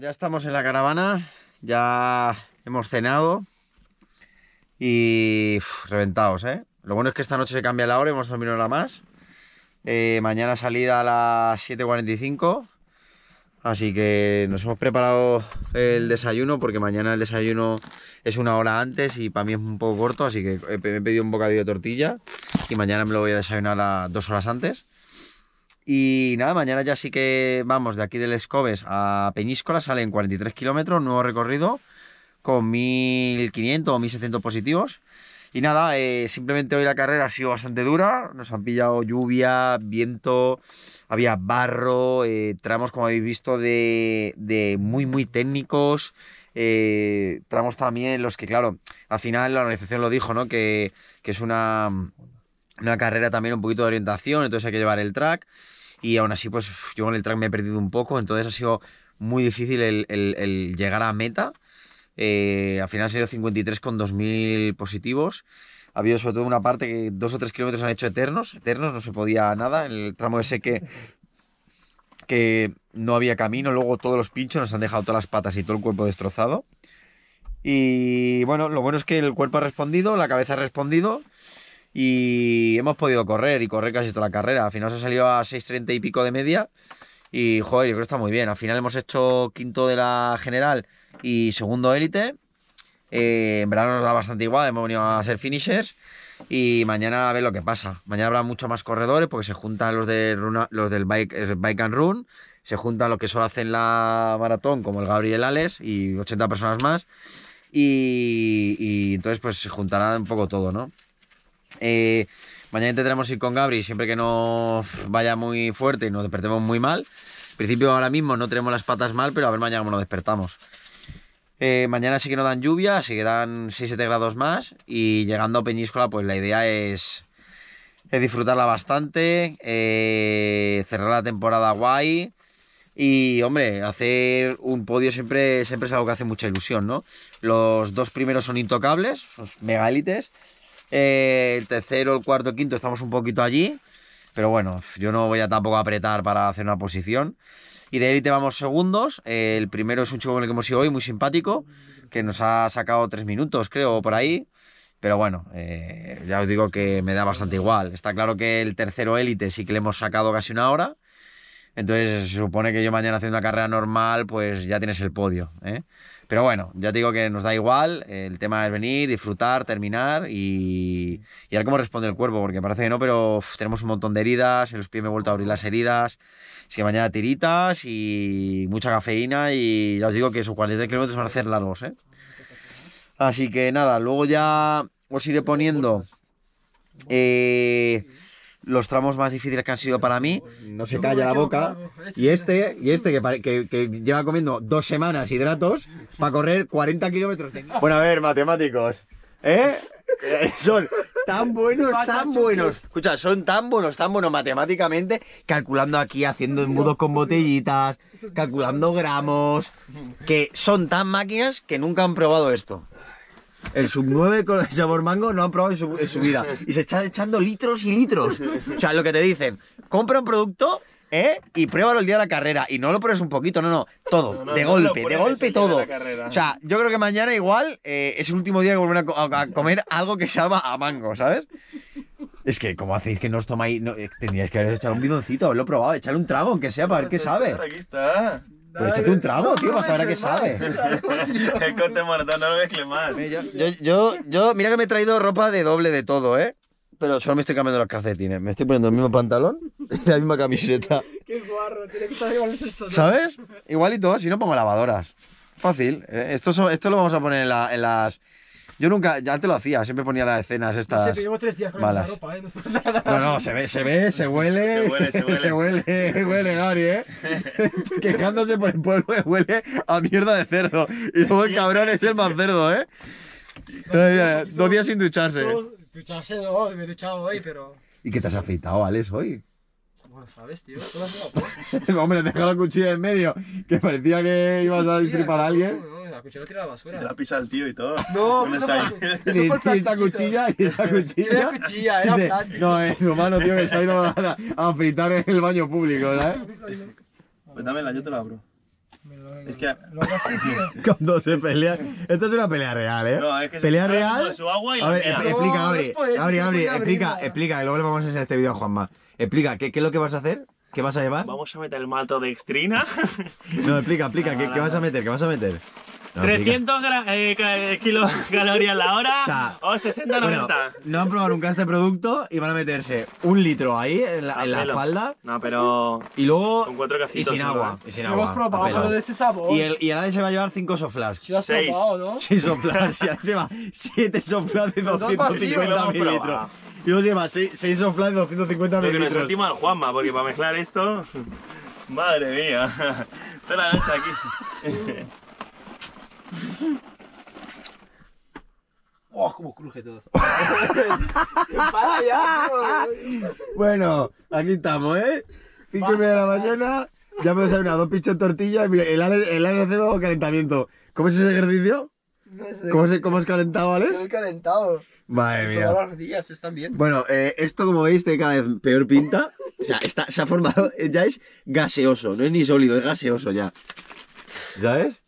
ya estamos en la caravana, ya hemos cenado y reventados, ¿eh? Lo bueno es que esta noche se cambia la hora, hemos dormido una más. Eh, mañana salida a las 7.45, así que nos hemos preparado el desayuno porque mañana el desayuno es una hora antes y para mí es un poco corto, así que me he pedido un bocadillo de tortilla y mañana me lo voy a desayunar a dos horas antes. Y nada, mañana ya sí que vamos de aquí del Escobes a Peñíscola, salen 43 kilómetros, nuevo recorrido con 1500 o 1600 positivos. Y nada, eh, simplemente hoy la carrera ha sido bastante dura. Nos han pillado lluvia, viento, había barro, eh, tramos, como habéis visto, de, muy, muy técnicos. Eh, tramos también los que, claro, al final la organización lo dijo, ¿no? Que, es una, una carrera también un poquito de orientación, entonces hay que llevar el track y aún así pues yo en el track me he perdido un poco, entonces ha sido muy difícil el, llegar a meta. Eh, al final sido 53 con 2.000 positivos. Ha habido sobre todo una parte que dos o tres kilómetros han hecho eternos, eternos, no se podía nada, en el tramo ese que, que no había camino, luego todos los pinchos nos han dejado todas las patas y todo el cuerpo destrozado. Y bueno, lo bueno es que el cuerpo ha respondido, la cabeza ha respondido, y hemos podido correr y correr casi toda la carrera. Al final se ha salido a 6.30 y pico de media y, joder, yo creo que está muy bien. Al final hemos hecho quinto de la general y segundo élite. Eh, en verano nos da bastante igual, hemos venido a hacer finishers y mañana a ver lo que pasa. Mañana habrá mucho más corredores porque se juntan los, de los del bike, eh, bike and Run, se juntan los que solo hacen la maratón como el Gabriel Ales y 80 personas más y, y entonces pues se juntará un poco todo, ¿no? Eh, mañana intentaremos ir con Gabri siempre que no vaya muy fuerte y nos despertemos muy mal. En principio ahora mismo no tenemos las patas mal, pero a ver mañana cómo nos despertamos. Eh, mañana sí que no dan lluvia, así que dan 6-7 grados más. Y llegando a Peñíscola, pues la idea es, disfrutarla bastante, eh, cerrar la temporada guay. Y hombre, hacer un podio siempre, siempre es algo que hace mucha ilusión, Los dos primeros son intocables, son megalites eh, el tercero, el cuarto, el quinto estamos un poquito allí. Pero bueno, yo no voy a tampoco apretar para hacer una posición. Y de élite vamos segundos. el primero es un chico con el que hemos ido hoy, muy simpático, que nos ha sacado tres minutos, creo, por ahí. Pero bueno, eh, ya os digo que me da bastante igual. Está claro que el tercero élite sí que le hemos sacado casi una hora. Entonces se supone que yo mañana haciendo una carrera normal, pues ya tienes el podio. ¿eh? Pero bueno, ya te digo que nos da igual, el tema es venir, disfrutar, terminar y, y ver cómo responde el cuerpo, porque parece que no, pero tenemos un montón de heridas, en los pies me he vuelto a abrir las heridas, así que mañana tiritas y mucha cafeína y ya os digo que esos 43 kilómetros van a ser largos. ¿eh? Así que nada, luego ya os iré poniendo... Eh, los tramos más difíciles que han sido para mí. No se calla la boca. Y este, y este que, lleva comiendo dos semanas hidratos para correr 40 kilómetros. Bueno, a ver, matemáticos. ¿Eh? Son tan buenos, tan buenos. Escucha, son tan buenos, tan buenos matemáticamente, calculando aquí, haciendo embudos con botellitas, calculando gramos, que son tan máquinas que nunca han probado esto el sub 9 con el sabor mango no han probado en su, vida. Y se está echando litros y litros. O sea, lo que te dicen, compra un producto ¿eh? Y pruébalo el día de la carrera. Y no lo pones un poquito, no, no. Todo. de golpe, de golpe todo. o sea, yo creo que mañana igual eh, es el último día que vuelven a, comer algo que salva a mango, ¿sabes? Es que, como hacéis que no os tomáis. Eh, tendríais que haber echado un bidoncito, haberlo probado, echarle un trago, aunque sea, para ver qué pues sabe. Aquí está. Pues échate un trago, tío, a saber a qué sabe. El corte maratón, no lo mezcle mal. Yo, yo, yo, mira que me he traído ropa de doble de todo, ¿eh? Pero solo me estoy cambiando los calcetines. Me estoy poniendo el mismo pantalón y la misma camiseta. Qué guarro, tiene que saber igual es el sonido. ¿Sabes? todo, si no pongo lavadoras. Fácil. ¿eh? Esto, esto lo vamos a poner en las yo nunca, ya te lo hacía, siempre ponía las escenas estas. No llevo tres días con malas. ropa, ¿eh? No, se ve, se ve, se huele. Se huele, se huele. se huele, Gary, ¿eh? Quejándose por el pueblo que huele a mierda de cerdo. Y luego el cabrón es el más cerdo, ¿eh? Dos, días sin ducharse. Dos, ducharse dos, me he duchado hoy, pero. ¿Y qué te has afeitado, Alex, hoy? Bueno, sabes, tío. Has ¿eh? Hombre, dejado la cuchilla en medio, que parecía que ibas a destripar a alguien la cuchilla la tira a la basura. Se la pisa el tío y todo. No, pues esta cuchilla y esta cuchilla. Era cuchilla, era plástico. No, es humano, tío, que se ha ido a, pintar en el baño público, ¿sabes? Pues dámela, yo te la abro. Es que... Cuando se pelea... Esto es una pelea real, ¿eh? pelea real... Su agua y a ver, explica, abre. Abre, abre, explica, explica. Y luego le vamos a enseñar este vídeo a Juanma. Explica, ¿qué, es lo que vas a hacer? ¿Qué vas a llevar? Vamos a meter el malto de extrina. no, explica, explica. Ah, ¿qué vas a meter? ¿Qué vas a meter? 300 eh, kilocalorías la hora o, sea, o 60 90. Bueno, no han probado nunca este producto y van a meterse un litro ahí en la, espalda. No, pero. Y luego. Con cuatro cacitos, y sin agua. ¿eh? Y sin agua. Hemos probado lo de este sabor. Y, el, y ahora se va a llevar 5 soflas. Sí, lo has ¿no? Sí, soflas. se lleva 7 soflas de 250 mililitros. Y luego lleva 6 soflas de 250 mililitros. Lo que nos al Juanma, porque para mezclar esto. Madre mía. Toda la noche aquí. ¡Oh, cómo cruje todo! ¡Para allá! bueno, aquí estamos, ¿eh? 5 y media de la mañana, ya me he desayunado dos pinches tortillas. Mira, el Ale, el Ale calentamiento. ¿Cómo es ese ejercicio? No sé. ¿Cómo, se, ¿Cómo has calentado, Alex? Yo he calentado. Madre mía. Todas las días están bien. Bueno, eh, esto como veis tiene cada vez peor pinta. o sea, está, se ha formado, ya es gaseoso, no es ni sólido, es gaseoso ya. ¿Sabes?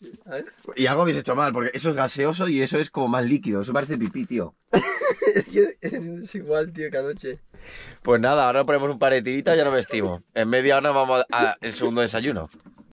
Y algo habéis hecho mal, porque eso es gaseoso y eso es como más líquido. Eso parece pipí, tío. es igual, tío, que anoche. Pues nada, ahora ponemos un par de tiritas y ya nos vestimos. En media hora vamos al segundo desayuno.